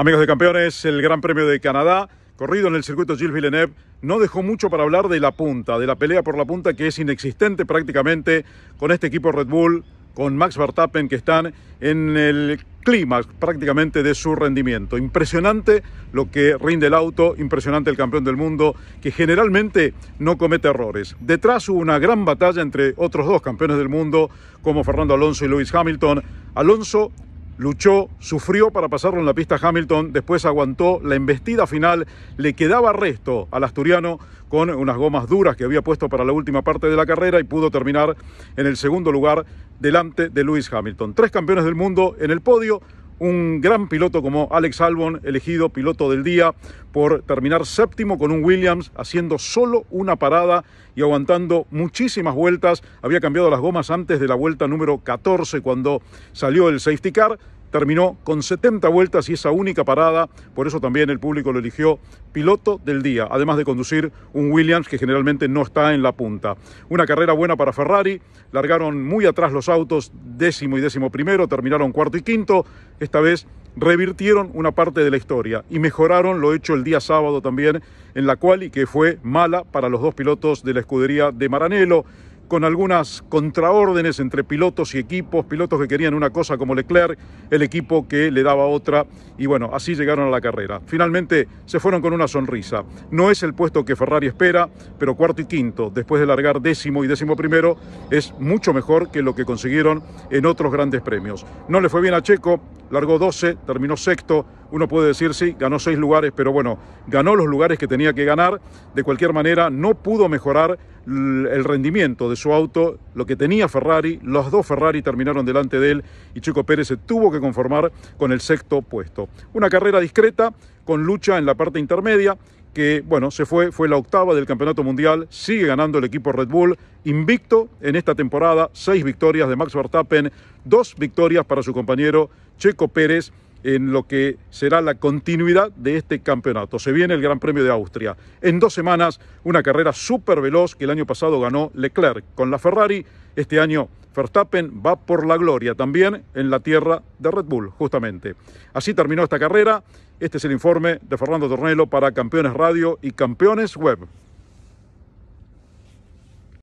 Amigos de campeones, el Gran Premio de Canadá, corrido en el circuito Gilles Villeneuve, no dejó mucho para hablar de la punta, de la pelea por la punta que es inexistente prácticamente con este equipo Red Bull, con Max Verstappen que están en el clímax prácticamente de su rendimiento. Impresionante lo que rinde el auto, impresionante el campeón del mundo, que generalmente no comete errores. Detrás hubo una gran batalla entre otros dos campeones del mundo, como Fernando Alonso y Lewis Hamilton. Alonso luchó, sufrió para pasarlo en la pista Hamilton, después aguantó la embestida final, le quedaba resto al asturiano con unas gomas duras que había puesto para la última parte de la carrera y pudo terminar en el segundo lugar delante de Lewis Hamilton. Tres campeones del mundo en el podio, un gran piloto como Alex Albon, elegido piloto del día por terminar séptimo con un Williams, haciendo solo una parada y aguantando muchísimas vueltas. Había cambiado las gomas antes de la vuelta número 14 cuando salió el safety car terminó con 70 vueltas y esa única parada, por eso también el público lo eligió piloto del día, además de conducir un Williams que generalmente no está en la punta. Una carrera buena para Ferrari, largaron muy atrás los autos décimo y décimo primero, terminaron cuarto y quinto, esta vez revirtieron una parte de la historia y mejoraron lo hecho el día sábado también en la cual y que fue mala para los dos pilotos de la escudería de Maranello con algunas contraórdenes entre pilotos y equipos, pilotos que querían una cosa como Leclerc, el equipo que le daba otra, y bueno, así llegaron a la carrera. Finalmente se fueron con una sonrisa. No es el puesto que Ferrari espera, pero cuarto y quinto, después de largar décimo y décimo primero, es mucho mejor que lo que consiguieron en otros grandes premios. No le fue bien a Checo, largó 12, terminó sexto, uno puede decir, sí, ganó seis lugares, pero bueno, ganó los lugares que tenía que ganar. De cualquier manera, no pudo mejorar el rendimiento de su auto, lo que tenía Ferrari. Los dos Ferrari terminaron delante de él y Checo Pérez se tuvo que conformar con el sexto puesto. Una carrera discreta, con lucha en la parte intermedia que bueno, se fue, fue la octava del Campeonato Mundial, sigue ganando el equipo Red Bull, invicto en esta temporada, seis victorias de Max Verstappen, dos victorias para su compañero Checo Pérez, en lo que será la continuidad de este campeonato. Se viene el Gran Premio de Austria. En dos semanas, una carrera súper veloz que el año pasado ganó Leclerc con la Ferrari. Este año Verstappen va por la gloria también en la tierra de Red Bull, justamente. Así terminó esta carrera. Este es el informe de Fernando Tornelo para Campeones Radio y Campeones Web.